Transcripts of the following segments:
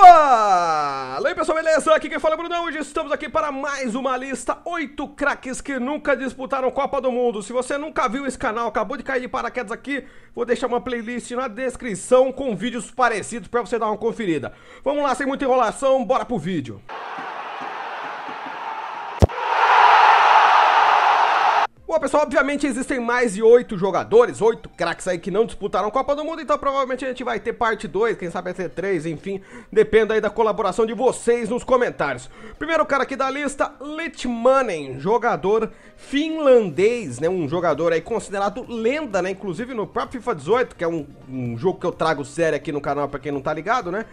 Fala aí pessoal, beleza? Aqui quem fala é o Brunão. Hoje estamos aqui para mais uma lista: 8 craques que nunca disputaram Copa do Mundo. Se você nunca viu esse canal, acabou de cair de paraquedas aqui, vou deixar uma playlist na descrição com vídeos parecidos para você dar uma conferida. Vamos lá, sem muita enrolação, bora pro vídeo. Música Bom, pessoal, obviamente existem mais de oito jogadores, oito craques aí que não disputaram a Copa do Mundo, então provavelmente a gente vai ter parte 2, quem sabe até 3, enfim, depende aí da colaboração de vocês nos comentários. Primeiro cara aqui da lista, Litmanen, jogador finlandês, né, um jogador aí considerado lenda, né, inclusive no próprio FIFA 18, que é um, um jogo que eu trago sério aqui no canal pra quem não tá ligado, né,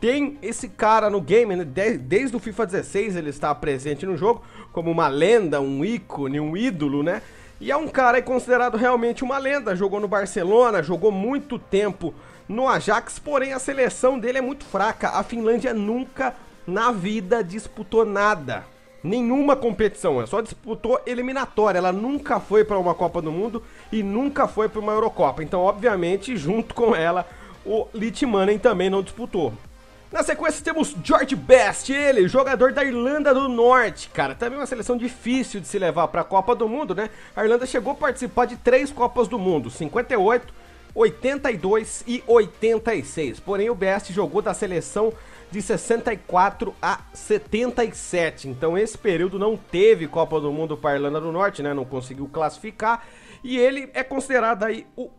tem esse cara no game, né? desde o FIFA 16 ele está presente no jogo como uma lenda, um ícone, um ídolo, né? E é um cara considerado realmente uma lenda, jogou no Barcelona, jogou muito tempo no Ajax, porém a seleção dele é muito fraca. A Finlândia nunca na vida disputou nada. Nenhuma competição, ela só disputou eliminatória. Ela nunca foi para uma Copa do Mundo e nunca foi para uma Eurocopa. Então, obviamente, junto com ela, o Litmanen também não disputou. Na sequência temos George Best, ele, jogador da Irlanda do Norte, cara. Também uma seleção difícil de se levar para a Copa do Mundo, né? A Irlanda chegou a participar de três Copas do Mundo, 58, 82 e 86. Porém, o Best jogou da seleção de 64 a 77. Então, esse período não teve Copa do Mundo para a Irlanda do Norte, né? Não conseguiu classificar. E ele é considerado aí o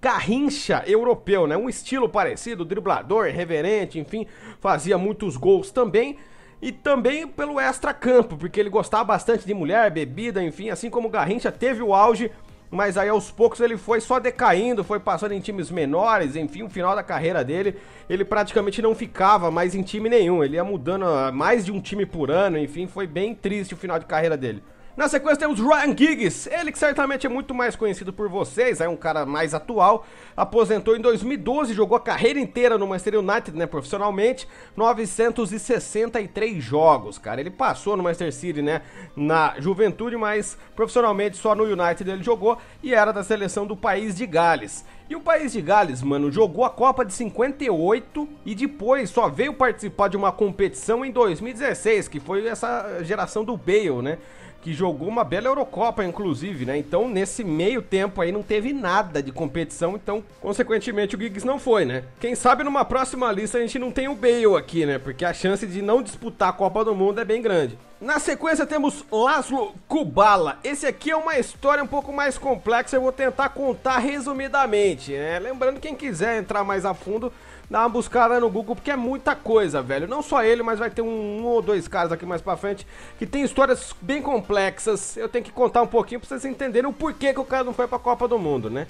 Garrincha europeu, né? Um estilo parecido, driblador, reverente, enfim, fazia muitos gols também. E também pelo extra-campo, porque ele gostava bastante de mulher, bebida, enfim, assim como Garrincha teve o auge, mas aí aos poucos ele foi só decaindo, foi passando em times menores, enfim, o final da carreira dele, ele praticamente não ficava mais em time nenhum, ele ia mudando mais de um time por ano, enfim, foi bem triste o final de carreira dele. Na sequência temos Ryan Giggs, ele que certamente é muito mais conhecido por vocês, é um cara mais atual, aposentou em 2012, jogou a carreira inteira no Manchester United, né, profissionalmente, 963 jogos, cara. Ele passou no Manchester City, né, na juventude, mas profissionalmente só no United ele jogou e era da seleção do país de Gales. E o país de Gales, mano, jogou a Copa de 58 e depois só veio participar de uma competição em 2016, que foi essa geração do Bale, né? que jogou uma bela Eurocopa, inclusive, né? Então, nesse meio tempo aí não teve nada de competição, então, consequentemente, o Giggs não foi, né? Quem sabe numa próxima lista a gente não tem o Bale aqui, né? Porque a chance de não disputar a Copa do Mundo é bem grande. Na sequência temos Laszlo Kubala. Esse aqui é uma história um pouco mais complexa, eu vou tentar contar resumidamente, né? Lembrando, quem quiser entrar mais a fundo, dá uma buscada no Google, porque é muita coisa, velho. Não só ele, mas vai ter um, um ou dois caras aqui mais pra frente que tem histórias bem complexas. Eu tenho que contar um pouquinho pra vocês entenderem o porquê que o cara não foi pra Copa do Mundo, né?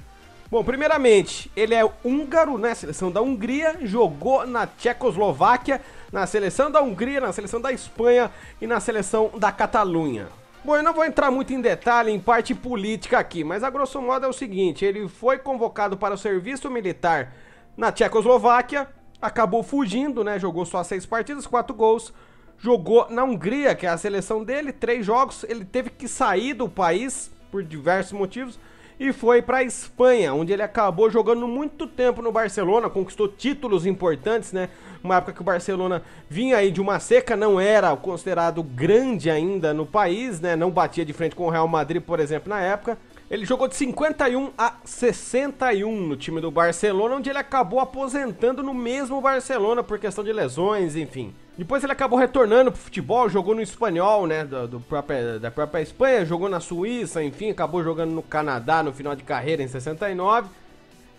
Bom, primeiramente, ele é húngaro, né? Seleção da Hungria, jogou na Tchecoslováquia, na seleção da Hungria, na seleção da Espanha e na seleção da Catalunha. Bom, eu não vou entrar muito em detalhe em parte política aqui, mas a grosso modo é o seguinte: ele foi convocado para o serviço militar na Tchecoslováquia, acabou fugindo, né? Jogou só seis partidas, quatro gols. Jogou na Hungria, que é a seleção dele, três jogos. Ele teve que sair do país por diversos motivos e foi para a Espanha, onde ele acabou jogando muito tempo no Barcelona, conquistou títulos importantes, né? Uma época que o Barcelona vinha aí de uma seca, não era considerado grande ainda no país, né? Não batia de frente com o Real Madrid, por exemplo, na época. Ele jogou de 51 a 61 no time do Barcelona, onde ele acabou aposentando no mesmo Barcelona por questão de lesões, enfim. Depois ele acabou retornando pro futebol, jogou no espanhol, né? Do, do própria, da própria Espanha, jogou na Suíça, enfim, acabou jogando no Canadá no final de carreira em 69.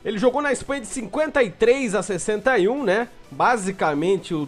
Ele jogou na Espanha de 53 a 61, né? Basicamente o,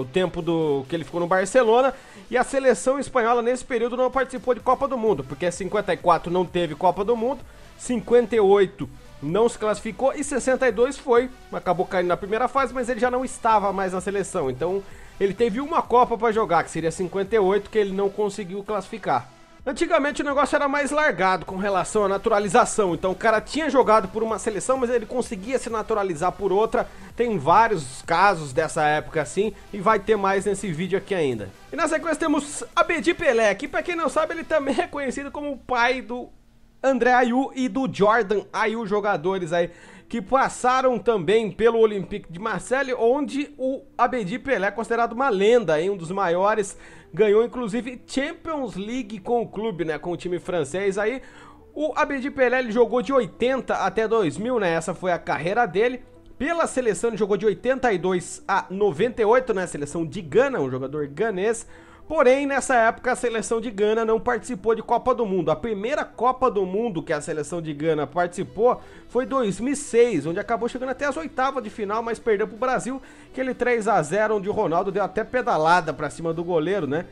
o tempo do que ele ficou no Barcelona. E a seleção espanhola nesse período não participou de Copa do Mundo, porque 54 não teve Copa do Mundo, 58 não se classificou e 62 foi. Acabou caindo na primeira fase, mas ele já não estava mais na seleção. Então ele teve uma Copa para jogar, que seria 58, que ele não conseguiu classificar. Antigamente o negócio era mais largado com relação à naturalização, então o cara tinha jogado por uma seleção, mas ele conseguia se naturalizar por outra. Tem vários casos dessa época assim e vai ter mais nesse vídeo aqui ainda. E na sequência temos Abedi Pelé, que para quem não sabe ele também é conhecido como o pai do André Ayu e do Jordan Ayu, jogadores aí que passaram também pelo Olympique de Marseille, onde o Abedi Pelé é considerado uma lenda, hein? um dos maiores, ganhou inclusive Champions League com o clube, né? com o time francês aí. O Abedi Pelé jogou de 80 até 2000, né? Essa foi a carreira dele. Pela seleção ele jogou de 82 a 98, né? Seleção de Gana, um jogador ganês. Porém, nessa época, a seleção de Gana não participou de Copa do Mundo. A primeira Copa do Mundo que a seleção de Gana participou foi 2006, onde acabou chegando até as oitavas de final, mas perdeu para o Brasil, aquele 3 a 0 onde o Ronaldo deu até pedalada para cima do goleiro, né?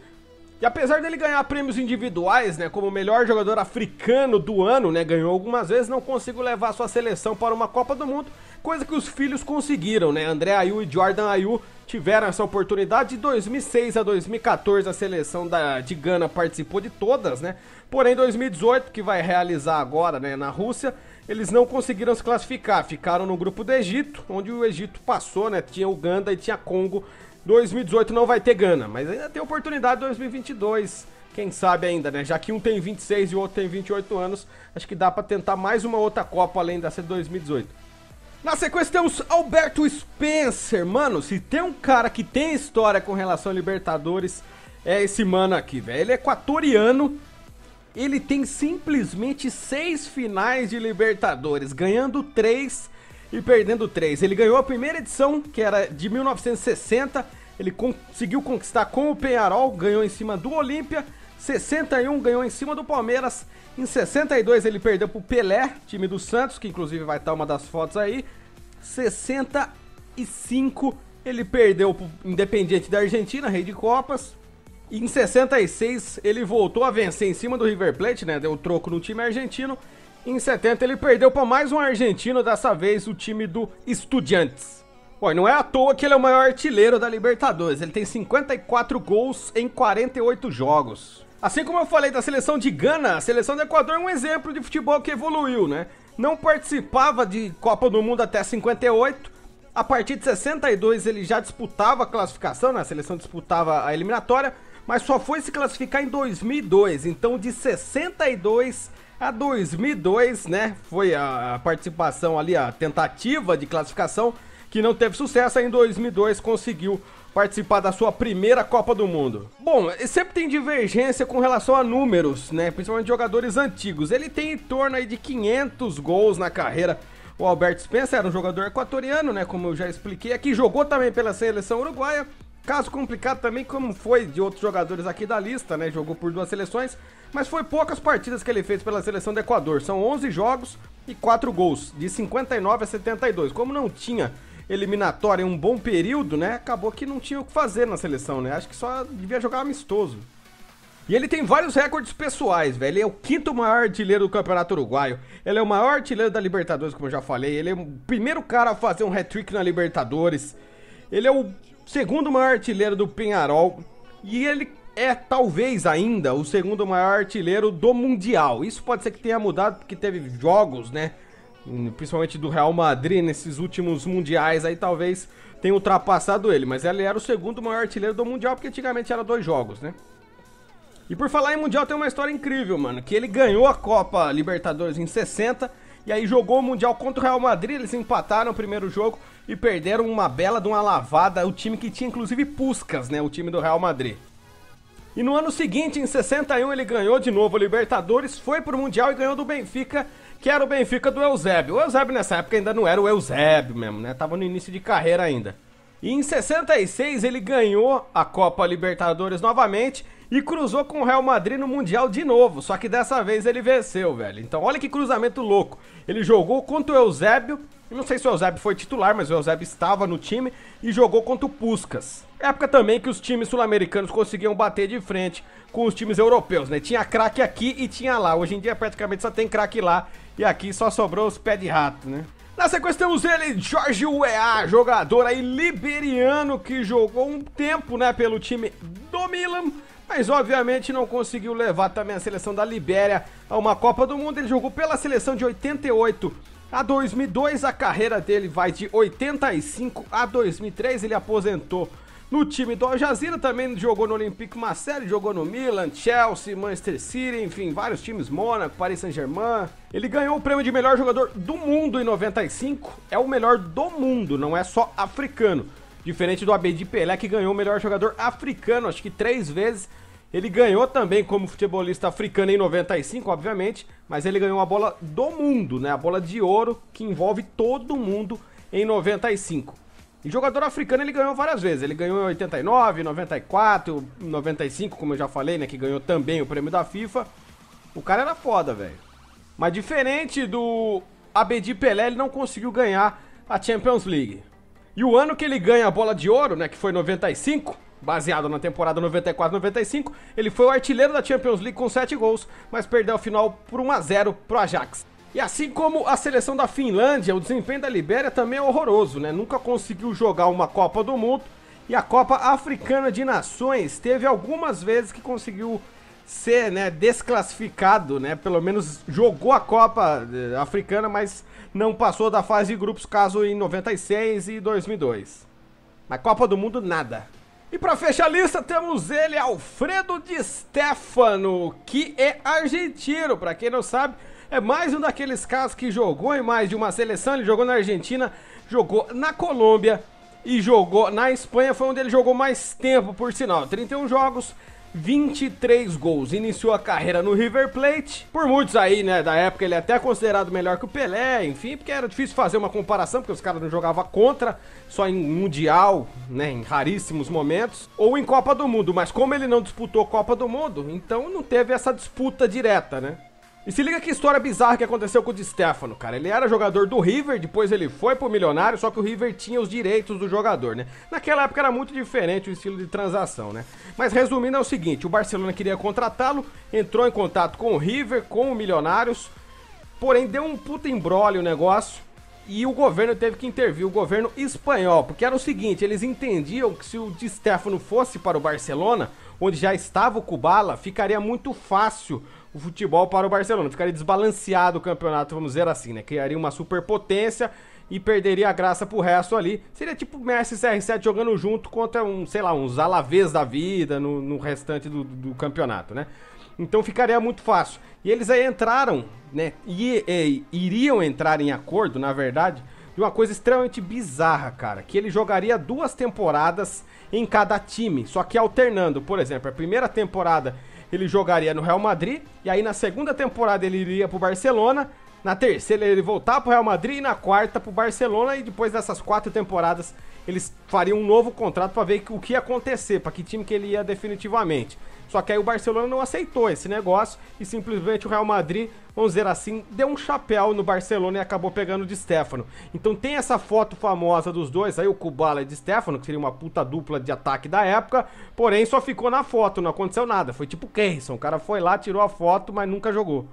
E apesar dele ganhar prêmios individuais, né, como melhor jogador africano do ano, né, ganhou algumas vezes, não conseguiu levar sua seleção para uma Copa do Mundo coisa que os filhos conseguiram, né? André Ayew e Jordan Ayew tiveram essa oportunidade. De 2006 a 2014, a seleção da, de Gana participou de todas, né? Porém, 2018, que vai realizar agora né, na Rússia, eles não conseguiram se classificar. Ficaram no grupo do Egito, onde o Egito passou, né? Tinha Uganda e tinha Congo. 2018 não vai ter Gana, mas ainda tem oportunidade 2022 quem sabe ainda, né? Já que um tem 26 e o outro tem 28 anos, acho que dá para tentar mais uma outra Copa além dessa de 2018. Na sequência temos Alberto Spencer. Mano, se tem um cara que tem história com relação a Libertadores, é esse mano aqui, velho. Ele é equatoriano. Ele tem simplesmente seis finais de Libertadores, ganhando três e perdendo três. Ele ganhou a primeira edição, que era de 1960. Ele conseguiu conquistar com o Penharol, ganhou em cima do Olímpia. 61 ganhou em cima do Palmeiras. Em 62 ele perdeu pro Pelé, time do Santos, que inclusive vai estar uma das fotos aí. 65 ele perdeu pro Independiente da Argentina, rei de Copas. E em 66 ele voltou a vencer em cima do River Plate, né? Deu troco no time argentino. em 70 ele perdeu para mais um argentino, dessa vez o time do Estudiantes. Pô, não é à toa que ele é o maior artilheiro da Libertadores. Ele tem 54 gols em 48 jogos. Assim como eu falei da seleção de Gana, a seleção do Equador é um exemplo de futebol que evoluiu, né? Não participava de Copa do Mundo até 58. A partir de 62 ele já disputava a classificação, né? a seleção disputava a eliminatória, mas só foi se classificar em 2002. Então de 62 a 2002, né, foi a participação ali, a tentativa de classificação que não teve sucesso. Aí em 2002 conseguiu participar da sua primeira Copa do Mundo. Bom, sempre tem divergência com relação a números, né? Principalmente jogadores antigos. Ele tem em torno aí de 500 gols na carreira. O Alberto Spencer era um jogador equatoriano, né? Como eu já expliquei aqui, jogou também pela seleção uruguaia. Caso complicado também, como foi de outros jogadores aqui da lista, né? Jogou por duas seleções, mas foi poucas partidas que ele fez pela seleção do Equador. São 11 jogos e 4 gols, de 59 a 72. Como não tinha eliminatória, um bom período, né? Acabou que não tinha o que fazer na seleção, né? Acho que só devia jogar amistoso. E ele tem vários recordes pessoais, velho. Ele é o quinto maior artilheiro do Campeonato Uruguaio. Ele é o maior artilheiro da Libertadores, como eu já falei. Ele é o primeiro cara a fazer um hat-trick na Libertadores. Ele é o segundo maior artilheiro do Penharol. E ele é talvez ainda o segundo maior artilheiro do Mundial. Isso pode ser que tenha mudado porque teve jogos, né? principalmente do Real Madrid nesses últimos mundiais aí talvez tenha ultrapassado ele, mas ele era o segundo maior artilheiro do mundial porque antigamente era dois jogos, né? E por falar em mundial tem uma história incrível, mano, que ele ganhou a Copa Libertadores em 60 e aí jogou o mundial contra o Real Madrid, eles empataram o primeiro jogo e perderam uma bela de uma lavada, o time que tinha inclusive Puscas, né, o time do Real Madrid. E no ano seguinte, em 61, ele ganhou de novo a Libertadores, foi pro Mundial e ganhou do Benfica que era o Benfica do Eusébio. O Eusébio nessa época ainda não era o Eusébio mesmo, né? Tava no início de carreira ainda. E em 66 ele ganhou a Copa Libertadores novamente e cruzou com o Real Madrid no Mundial de novo, só que dessa vez ele venceu, velho. Então olha que cruzamento louco. Ele jogou contra o Eusébio, não sei se o Eusébio foi titular, mas o Eusébio estava no time e jogou contra o Puskas. Época também que os times sul-americanos conseguiam bater de frente com os times europeus, né? Tinha craque aqui e tinha lá. Hoje em dia praticamente só tem craque lá e aqui só sobrou os pés de rato, né? Na sequência temos ele, Jorge Weah, jogador aí liberiano que jogou um tempo, né, pelo time do Milan, mas obviamente não conseguiu levar também a seleção da Libéria a uma Copa do Mundo. Ele jogou pela seleção de 88 a 2002, a carreira dele vai de 85 a 2003, ele aposentou no time do Al Jazeera, também jogou no Olympique uma série, jogou no Milan, Chelsea, Manchester City, enfim, vários times, Mônaco, Paris Saint-Germain. Ele ganhou o prêmio de melhor jogador do mundo em 95, é o melhor do mundo, não é só africano. Diferente do Abedi Pelé, que ganhou o melhor jogador africano, acho que três vezes. Ele ganhou também como futebolista africano em 95, obviamente, mas ele ganhou a bola do mundo, né? A bola de ouro que envolve todo mundo em 95. E jogador africano ele ganhou várias vezes. Ele ganhou em 89, 94, 95, como eu já falei, né? Que ganhou também o prêmio da FIFA. O cara era foda, velho. Mas diferente do Abedi Pelé, ele não conseguiu ganhar a Champions League. E o ano que ele ganha a bola de ouro, né? Que foi 95, baseado na temporada 94-95, ele foi o artilheiro da Champions League com 7 gols, mas perdeu a final por 1 a 0 pro Ajax. E assim como a seleção da Finlândia, o desempenho da Libéria também é horroroso, né? Nunca conseguiu jogar uma Copa do Mundo e a Copa Africana de Nações teve algumas vezes que conseguiu ser né, desclassificado, né? Pelo menos jogou a Copa eh, Africana, mas não passou da fase de grupos, caso em 96 e 2002. Na Copa do Mundo, nada. E para fechar a lista, temos ele, Alfredo de Stefano, que é argentino, para quem não sabe, é mais um daqueles casos que jogou em mais de uma seleção. Ele jogou na Argentina, jogou na Colômbia e jogou na Espanha. Foi onde ele jogou mais tempo, por sinal. 31 jogos, 23 gols. Iniciou a carreira no River Plate. Por muitos aí, né, da época, ele é até considerado melhor que o Pelé, enfim, porque era difícil fazer uma comparação, porque os caras não jogavam contra, só em Mundial, né, em raríssimos momentos, ou em Copa do Mundo. Mas como ele não disputou Copa do Mundo, então não teve essa disputa direta, né? E se liga que história bizarra que aconteceu com o Di Stefano, cara. Ele era jogador do River, depois ele foi pro Milionário, só que o River tinha os direitos do jogador, né? Naquela época era muito diferente o estilo de transação, né? Mas resumindo é o seguinte, o Barcelona queria contratá-lo, entrou em contato com o River, com o Milionários, porém deu um puta embrolho o negócio e o governo teve que intervir, o governo espanhol, porque era o seguinte, eles entendiam que se o Di Stefano fosse para o Barcelona, onde já estava o Kubala, ficaria muito fácil o futebol para o Barcelona. Ficaria desbalanceado o campeonato, vamos dizer assim, né? Criaria uma superpotência e perderia a graça pro resto ali. Seria tipo Messi e CR7 jogando junto contra um, sei lá, uns alavés da vida no, no restante do, do, campeonato, né? Então ficaria muito fácil. E eles aí entraram, né? E, e iriam entrar em acordo, na verdade, de uma coisa extremamente bizarra, cara, que ele jogaria duas temporadas em cada time, só que alternando. Por exemplo, a primeira temporada ele jogaria no Real Madrid, e aí na segunda temporada ele iria pro Barcelona, na terceira ele voltar pro Real Madrid e na quarta pro Barcelona, e depois dessas quatro temporadas eles fariam um novo contrato para ver o que ia acontecer, para que time que ele ia definitivamente. Só que aí o Barcelona não aceitou esse negócio e simplesmente o Real Madrid, vamos dizer assim, deu um chapéu no Barcelona e acabou pegando o de Stefano. Então tem essa foto famosa dos dois, aí o Kubala e de Stefano, que seria uma puta dupla de ataque da época, porém só ficou na foto, não aconteceu nada. Foi tipo Keirson, o cara foi lá, tirou a foto, mas nunca jogou.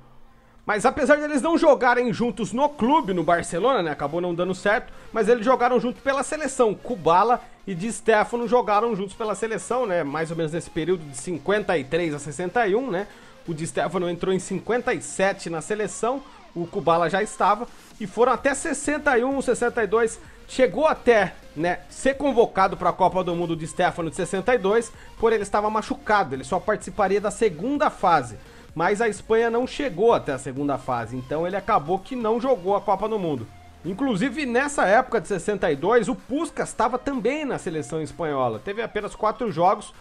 Mas apesar deles não jogarem juntos no clube, no Barcelona, né? Acabou não dando certo, mas eles jogaram junto pela seleção. Kubala e Di Stefano jogaram juntos pela seleção, né? Mais ou menos nesse período de 53 a 61, né? O Di Stefano entrou em 57 na seleção, o Kubala já estava, e foram até 61, 62, chegou até né, ser convocado para a Copa do Mundo de Stefano de 62, por ele estava machucado, ele só participaria da segunda fase mas a Espanha não chegou até a segunda fase, então ele acabou que não jogou a Copa do Mundo. Inclusive, nessa época de 62, o Puskas estava também na seleção espanhola. Teve apenas quatro jogos,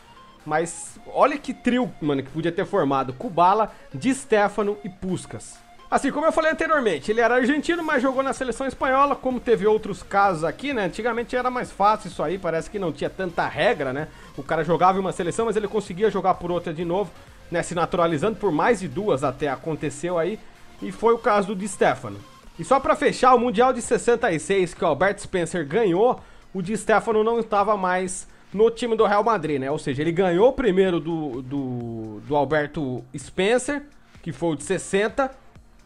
mas olha que trio, mano, que podia ter formado. Kubala, Di Stefano e Puskas. Assim, como eu falei anteriormente, ele era argentino, mas jogou na seleção espanhola, como teve outros casos aqui, né? Antigamente era mais fácil isso aí, parece que não tinha tanta regra, né? O cara jogava em uma seleção, mas ele conseguia jogar por outra de novo né, se naturalizando por mais de duas até aconteceu aí, e foi o caso do Di Stefano. E só para fechar, o Mundial de 66 que o Albert Spencer ganhou, o Di Stefano não estava mais no time do Real Madrid, né? Ou seja, ele ganhou o primeiro do, do, do Alberto Spencer, que foi o de 60,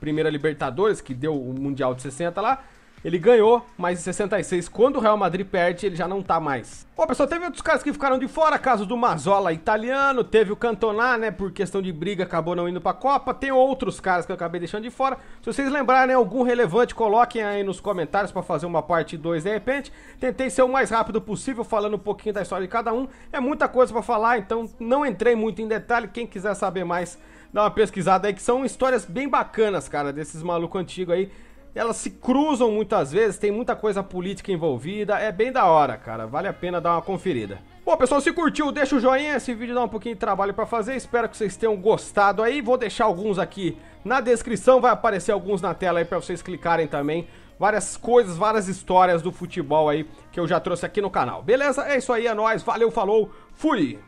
primeira Libertadores, que deu o Mundial de 60 lá, ele ganhou, mas em 66, quando o Real Madrid perde, ele já não tá mais. Bom, pessoal, teve outros caras que ficaram de fora, caso do Mazola italiano, teve o Cantoná, né, por questão de briga, acabou não indo pra Copa, tem outros caras que eu acabei deixando de fora. Se vocês lembrarem algum relevante, coloquem aí nos comentários para fazer uma parte 2 de repente. Tentei ser o mais rápido possível, falando um pouquinho da história de cada um. É muita coisa para falar, então não entrei muito em detalhe, quem quiser saber mais, dá uma pesquisada aí, que são histórias bem bacanas, cara, desses malucos antigos aí elas se cruzam muitas vezes, tem muita coisa política envolvida, é bem da hora, cara, vale a pena dar uma conferida. Bom, pessoal, se curtiu, deixa o joinha, esse vídeo dá um pouquinho de trabalho para fazer, espero que vocês tenham gostado aí, vou deixar alguns aqui na descrição, vai aparecer alguns na tela aí para vocês clicarem também, várias coisas, várias histórias do futebol aí que eu já trouxe aqui no canal. Beleza? É isso aí, é nóis, valeu, falou, fui!